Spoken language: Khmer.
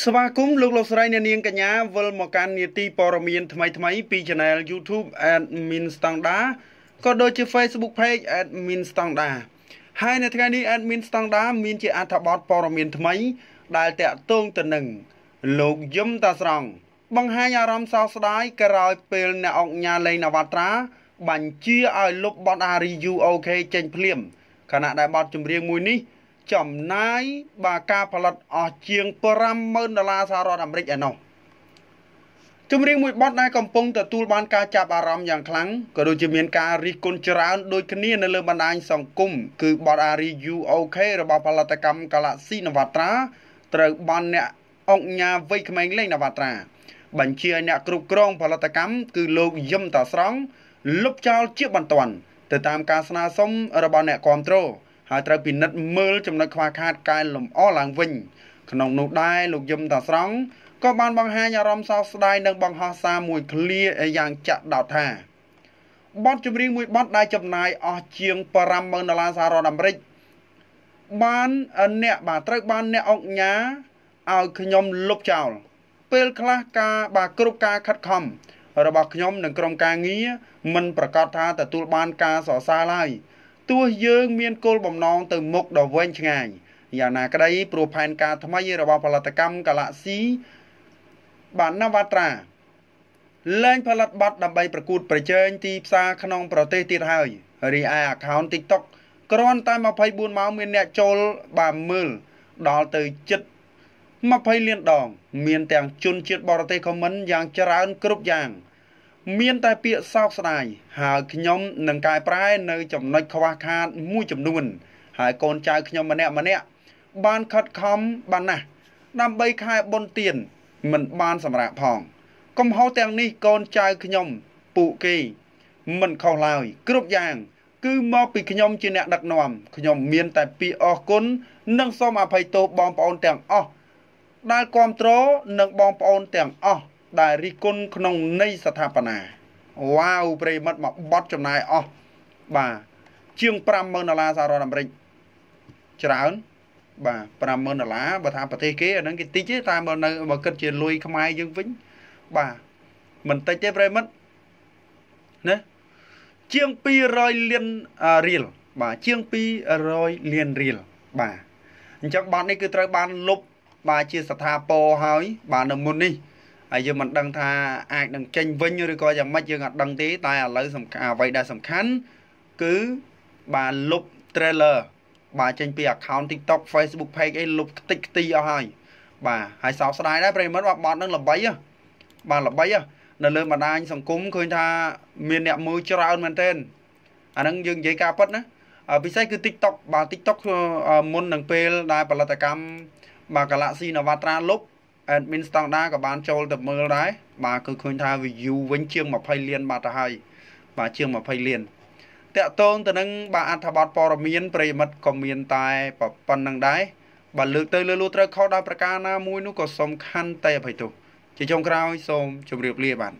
ស្វាគមន៍លោកលោកស្រីអ្នកនាងកញ្ញាវិលមកកាន់នីតិព័រមានថ្មីថ្មីពី Channel YouTube Admin Standard ក៏ដូចជា Facebook Page Admin Standard ហើយនៅថ្ងៃនេះ Admin Standard មានជាអត្ថបទព័រមានថ្មី ដែលតាក់ទងទៅនឹងលោកយឹមតាស្រង់បង្ហាញអារម្មណ៍សោកស្ដាយក្រោយពេលអ្នកអង្គញាលេងនវត្រាបញ្ជាឲ្យលុបបទ RUOK ចេញភ្លាមខណៈដែលបទចម្រៀងមួយនេះចំណាយបើការផលិតអស់ជាង50000ដុល្លារសហរដ្ឋអាមេរិកឯណោះចម្រៀងមួយបទដែលកំពុងទទួលបាន ការចាប់អារម្មណ៍យ៉ាងខ្លាំងក៏ដូចជាមានការរិះគន់ច្រើនដូចគ្នានៅលើបណ្ដាញសង្គមគឺបទ Ari You OK របស់ផលិតកម្ម Galaxy Navatra ត្រូវបានអ្នកអង្គការវ័យក្មេងលេង Navatra បញ្ជាឲ្យអ្នកគ្រប់គ្រងផលិតកម្មគឺលោកយឹមតាស្រង់លុបចោលជាបន្ទាន់ទៅតាមការស្នើសុំរបស់អ្នកគ្រប់គ្រងហើយត្រូវពិនិត្យមើលចំណុចខ្វះខាតកែលម្អឡើងវិញក្នុងនោះដែរលោកយឹមតាស្រង់ក៏បានបង្ហាញអារម្មណ៍សោកស្ដាយនិងបង្ហោះសារមួយឃ្លាយ៉ាងចាក់ដោតថាបទចម្រៀងមួយបទដែលចំណាយអស់ជាង50000ដុល្លារសហរដ្ឋអាមេរិកបានអ្នកបាទត្រូវបានអ្នកអង្គញាឲ្យខ្ញុំលុបចោលពេលខ្លះការ បាទគ្រប់ការខិតខំ របស់ខ្ញុំ និងក្រុមការងារមិន ប្រកាសថាទទួលបានការសរសើរឡើយទោះយើងមានគោលបំណងទៅមុខដ៏វែងឆ្ងាយយ៉ាងណាក្តីព្រោះផែនការថ្មីរបស់ផលិតកម្ម Galaxy បាននវត្រា លែងផលិតប័ណ្ណដើម្បីប្រកួតប្រជែងទីផ្សារក្នុងប្រទេសទៀតហើយរីឯ account TikTok គ្រាន់តែ24ម៉ោងមានអ្នកចូលបានមើលដល់ទៅជិត20លានដង មានទាំងជនជាតិបរទេសខមមិនយ៉ាងច្រើនគ្រប់យ៉ាងមានតែពាក្យសោកស្ដាយហើយខ្ញុំនឹងកែប្រែនៅចំណុចខ្វះខាតមួយចំនួន ហើយកូនចៅខ្ញុំម្នាក់ម្នាក់បានខិតខំបានណាស់ដើម្បីខែបុណ្យទានមិនបានសម្រាប់ផង កំហុសទាំងនេះកូនចៅខ្ញុំពួកគេមិនខុសឡើយ គ្រប់យ៉ាង គឺមកពីខ្ញុំជាអ្នកដឹកនាំខ្ញុំមានតែពាក្យអរគុណនិងសូមអភ័យទោសបងប្អូនទាំងអស់ដែលគ្រប់គ្រងនិងបងប្អូនទាំងអស់ដែលរីគុណក្នុង នៃ ស្ថាបនាវ៉ាវប្រិមិត្តមកបត់ចំណាយអស់បាទជាង50000ដុល្លារសហរដ្ឋអាមេរិកច្រើនបាទ50000ដុល្លារបើថាប្រទេសគេអាហ្នឹងគេតិចទេតែមកនៅបើគិតជាលុយខ្មែរយើងវិញបាទមិនតិចទេប្រិមិត្តណាជាង200លានរៀលបាទជាង200លានរៀលបាទអញ្ចឹងបាត់នេះគឺត្រូវ បានលុបបាទជា ស្ថាពរហើយបាទនៅមុននេះហើយយើងមិនដឹង ថាអាចនឹងចេញវិញឬក៏យ៉ាងម៉េចយើងអត់ដឹងទេតែឥឡូវសំខាន់អ្វីដែលសំខាន់គឺបាទលុប trailer បាទចេញពី account TikTok Facebook page អីលុបខ្ទេចខ្ទីអស់ហើយបាទហើយសោកស្ដាយដែរប្រិមិត្តបាទបត់នឹងល្បីហ៎បាទល្បីហ៎នៅលើបណ្ដាញសង្គមឃើញថា មានអ្នកមើលច្រើនមែនទែនអាហ្នឹងយើងនិយាយការពិតណាពិសេសគឺ TikTok បាទ TikTok មុននឹងពេលដែលផលិតកម្មបាទ Galaxy Navatra លុប admin ស្តង់ដាក៏បានចូលទៅមើលដែរបាទគឺឃើញថា view វិញជាង20លានបាត់ទៅហើយបាទជាង20លានតកតងទៅនឹងបាទអត្ថបទព័ត៌មានប្រិមិត្តក៏មានតែប៉ុណ្្នឹងដែរបើលើកទៅលើលូត្រូវខុសដោយប្រការណាមួយនោះក៏សំខាន់តែអភ័យទោសជាចុងក្រោយសូមជម្រាបលាបាទ